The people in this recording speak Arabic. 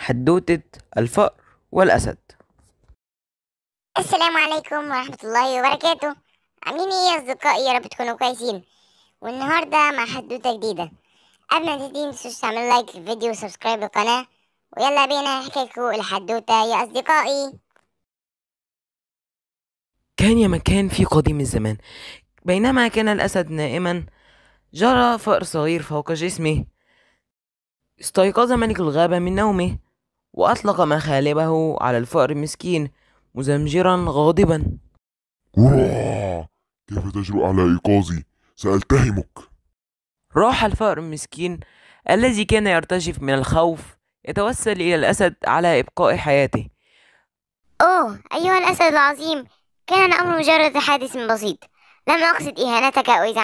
حدوتة الفأر والأسد السلام عليكم ورحمة الله وبركاته عاملين ايه يا أصدقائي يا رب تكونوا كويسين والنهاردة مع حدوتة جديدة قبل ما تبتدي متنسوش تعملوا لايك للفيديو وسبسكرايب للقناة ويلا بينا نحكيلكوا الحدوتة يا أصدقائي كان يا مكان في قديم الزمان بينما كان الأسد نائما جرى فأر صغير فوق جسمه استيقظ ملك الغابة من نومه وأطلق مخالبه على الفأر المسكين مزمجرا غاضبا كيف تجرؤ على إيقاظي سألتهمك راح الفأر المسكين الذي كان يرتجف من الخوف يتوسل إلى الأسد على إبقاء حياته أوه أيها الأسد العظيم كان الأمر مجرد حادث بسيط لم أقصد إهانتك أو